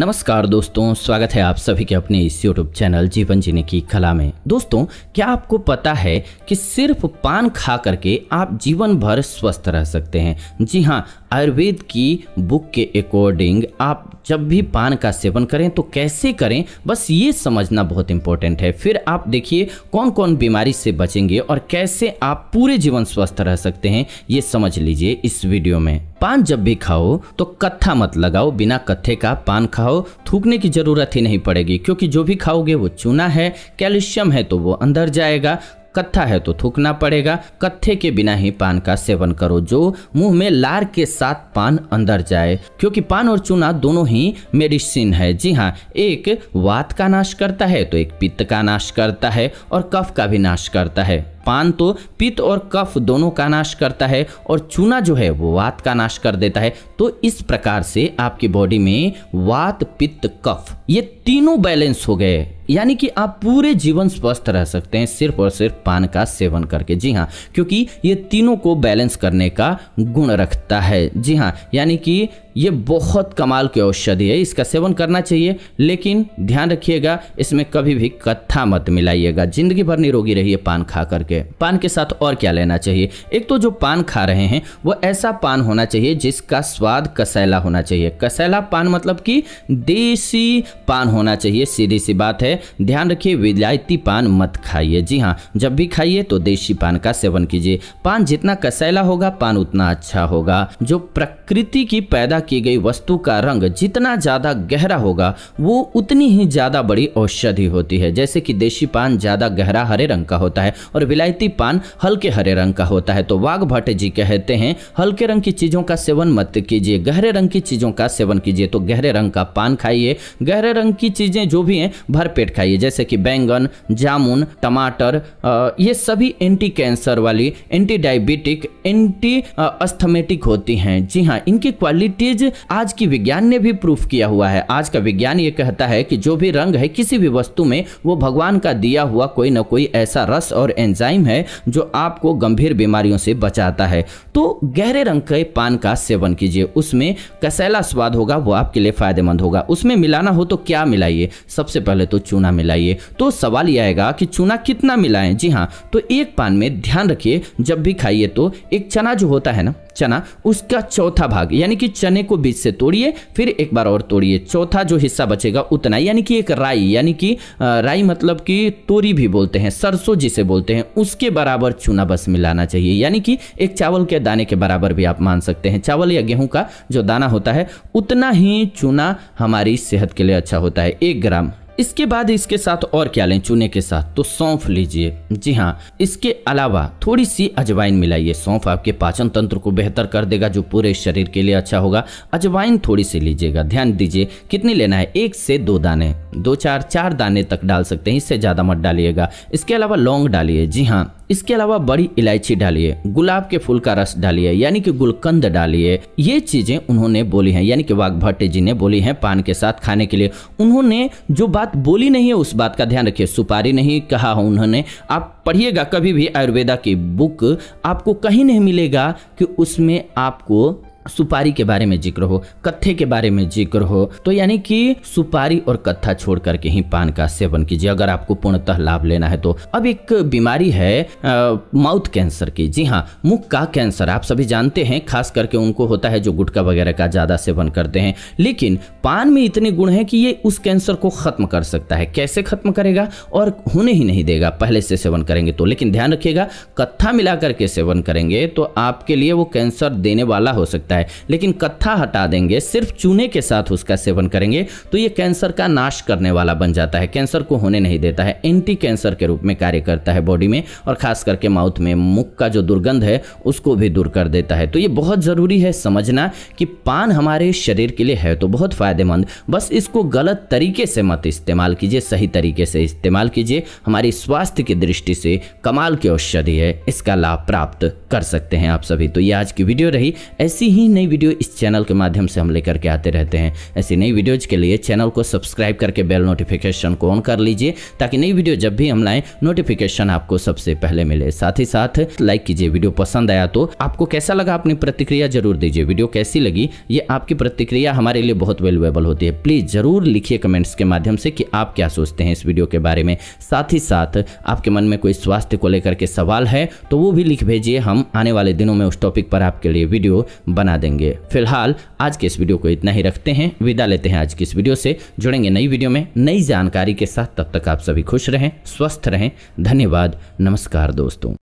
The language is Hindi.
नमस्कार दोस्तों स्वागत है आप सभी के अपने इस यूट्यूब चैनल जीवन जीने की कला में दोस्तों क्या आपको पता है कि सिर्फ पान खा करके आप जीवन भर स्वस्थ रह सकते हैं जी हाँ आयुर्वेद की बुक के अकॉर्डिंग आप जब भी पान का सेवन करें तो कैसे करें बस ये समझना बहुत इंपॉर्टेंट है फिर आप देखिए कौन कौन बीमारी से बचेंगे और कैसे आप पूरे जीवन स्वस्थ रह सकते हैं ये समझ लीजिए इस वीडियो में पान जब भी खाओ तो कत्था मत लगाओ बिना कत्थे का पान खाओ थूकने की ज़रूरत ही नहीं पड़ेगी क्योंकि जो भी खाओगे वो चूना है कैल्शियम है तो वो अंदर जाएगा कत्था है तो थूकना पड़ेगा कत्थे के बिना ही पान का सेवन करो जो मुंह में लार के साथ पान अंदर जाए क्योंकि पान और चूना दोनों ही मेडिसिन है जी हाँ एक वात का नाश करता है तो एक पित्त का नाश करता है और कफ का भी नाश करता है पान तो पित्त और कफ दोनों का नाश करता है और चूना जो है वो वात का नाश कर देता है तो इस प्रकार से आपकी बॉडी में वात पित्त कफ ये तीनों बैलेंस हो गए यानी कि आप पूरे जीवन स्वस्थ रह सकते हैं सिर्फ और सिर्फ पान का सेवन करके जी हाँ क्योंकि ये तीनों को बैलेंस करने का गुण रखता है जी हाँ यानी कि ये बहुत कमाल की औषधि है इसका सेवन करना चाहिए लेकिन ध्यान रखिएगा इसमें कभी भी कत्था मत मिलाइएगा जिंदगी भर निरोगी रहिए पान खा करके पान के साथ और क्या लेना चाहिए एक तो जो पान खा रहे हैं वो ऐसा पान होना चाहिए जिसका स्वाद कसैला होना चाहिए कसैला पान मतलब कि देसी पान होना चाहिए सीधी सी बात है ध्यान रखिए विलायती पान मत खाइए जी हाँ जब भी खाइए तो देसी पान का सेवन कीजिए पान जितना कसैला होगा पान उतना अच्छा होगा जो प्रकृति की पैदा की गई वस्तु का रंग जितना ज़्यादा गहरा होगा वो उतनी ही ज़्यादा बड़ी औषधि होती है जैसे कि देशी पान ज़्यादा गहरा हरे रंग का होता है और विलायती पान हल्के हरे रंग का होता है तो वाघ भट्ट जी कहते हैं हल्के रंग की चीज़ों का सेवन मत कीजिए गहरे रंग की चीज़ों का सेवन कीजिए तो गहरे रंग का पान खाइए गहरे रंग की चीज़ें जो भी हैं भरपेट खाइए जैसे कि बैंगन जामुन टमाटर ये सभी एंटी कैंसर वाली एंटी डायबिटिक एंटी अस्थमेटिक होती हैं जी हाँ इनकी क्वालिटीज चीज आज की विज्ञान ने भी प्रूफ किया हुआ है आज का विज्ञान ये कहता है कि जो भी रंग है किसी भी वस्तु में वो भगवान का दिया हुआ कोई ना कोई ऐसा रस और एंजाइम है जो आपको गंभीर बीमारियों से बचाता है तो गहरे रंग के पान का सेवन कीजिए उसमें कसैला स्वाद होगा वो आपके लिए फायदेमंद होगा उसमें मिलाना हो तो क्या मिलाइए सबसे पहले तो चूना मिलाइए तो सवाल यह आएगा कि चूना कितना मिलाएं जी हाँ तो एक पान में ध्यान रखिए जब भी खाइए तो एक चना जो होता है ना चना उसका चौथा भाग यानी कि चने चने को बीच से तोड़िए फिर एक बार और तोड़िए चौथा जो हिस्सा बचेगा उतना यानी कि एक राई यानी कि राई मतलब कि तोरी भी बोलते हैं सरसों जिसे बोलते हैं उसके बराबर चूना बस मिलाना चाहिए यानी कि एक चावल के दाने के बराबर भी आप मान सकते हैं चावल या गेहूं का जो दाना होता है उतना ही चूना हमारी सेहत के लिए अच्छा होता है एक ग्राम इसके बाद इसके साथ और क्या लें चूने के साथ तो सौंफ लीजिए जी हाँ इसके अलावा थोड़ी सी अजवाइन मिलाइए सौंफ आपके पाचन तंत्र को बेहतर कर देगा जो पूरे शरीर के लिए अच्छा होगा अजवाइन थोड़ी सी लीजिएगा ध्यान दीजिए कितनी लेना है एक से दो दाने दो चार चार दाने तक डाल सकते हैं इससे ज़्यादा मत डालिएगा इसके अलावा लौंग डालिए जी हाँ इसके अलावा बड़ी इलायची डालिए गुलाब के फूल का रस डालिए यानी कि गुलकंद डालिए ये चीज़ें उन्होंने बोली हैं यानी कि भट्ट जी ने बोली हैं पान के साथ खाने के लिए उन्होंने जो बात बोली नहीं है उस बात का ध्यान रखिए सुपारी नहीं कहा हो उन्होंने आप पढ़िएगा कभी भी आयुर्वेदा की बुक आपको कहीं नहीं मिलेगा कि उसमें आपको सुपारी के बारे में जिक्र हो कत्थे के बारे में जिक्र हो तो यानी कि सुपारी और कत्था छोड़ करके ही पान का सेवन कीजिए अगर आपको पूर्णतः लाभ लेना है तो अब एक बीमारी है माउथ कैंसर की जी हाँ मुख का कैंसर आप सभी जानते हैं खास करके उनको होता है जो गुटखा वगैरह का ज़्यादा सेवन करते हैं लेकिन पान में इतने गुण हैं कि ये उस कैंसर को ख़त्म कर सकता है कैसे ख़त्म करेगा और होने ही नहीं देगा पहले से सेवन करेंगे तो लेकिन ध्यान रखिएगा कत्था मिला करके सेवन करेंगे तो आपके लिए वो कैंसर देने वाला हो सकता सकता है लेकिन कत्था हटा देंगे सिर्फ चूने के साथ उसका सेवन करेंगे तो ये कैंसर का नाश करने वाला बन जाता है कैंसर को होने नहीं देता है एंटी कैंसर के रूप में कार्य करता है बॉडी में और खास करके माउथ में मुख का जो दुर्गंध है उसको भी दूर कर देता है तो ये बहुत ज़रूरी है समझना कि पान हमारे शरीर के लिए है तो बहुत फ़ायदेमंद बस इसको गलत तरीके से मत इस्तेमाल कीजिए सही तरीके से इस्तेमाल कीजिए हमारी स्वास्थ्य की दृष्टि से कमाल की औषधि है इसका लाभ प्राप्त कर सकते हैं आप सभी तो ये आज की वीडियो रही ऐसी ही ही नई वीडियो इस चैनल के माध्यम से हम लेकर के आते रहते हैं ऐसी नई वीडियोज के लिए चैनल को सब्सक्राइब करके बेल नोटिफिकेशन को ऑन कर लीजिए ताकि नई वीडियो जब भी हम लाए नोटिफिकेशन आपको सबसे पहले मिले साथ ही साथ लाइक कीजिए वीडियो पसंद आया तो आपको कैसा लगा अपनी प्रतिक्रिया जरूर दीजिए वीडियो कैसी लगी ये आपकी प्रतिक्रिया हमारे लिए बहुत वेल्युएबल होती है प्लीज़ ज़रूर लिखिए कमेंट्स के माध्यम से कि आप क्या सोचते हैं इस वीडियो के बारे में साथ ही साथ आपके मन में कोई स्वास्थ्य को लेकर के सवाल है तो वो भी लिख भेजिए हम आने वाले दिनों में उस टॉपिक पर आपके लिए वीडियो बना बना देंगे फिलहाल आज के इस वीडियो को इतना ही रखते हैं विदा लेते हैं आज की इस वीडियो से जुड़ेंगे नई वीडियो में नई जानकारी के साथ तब तक आप सभी खुश रहें स्वस्थ रहें धन्यवाद नमस्कार दोस्तों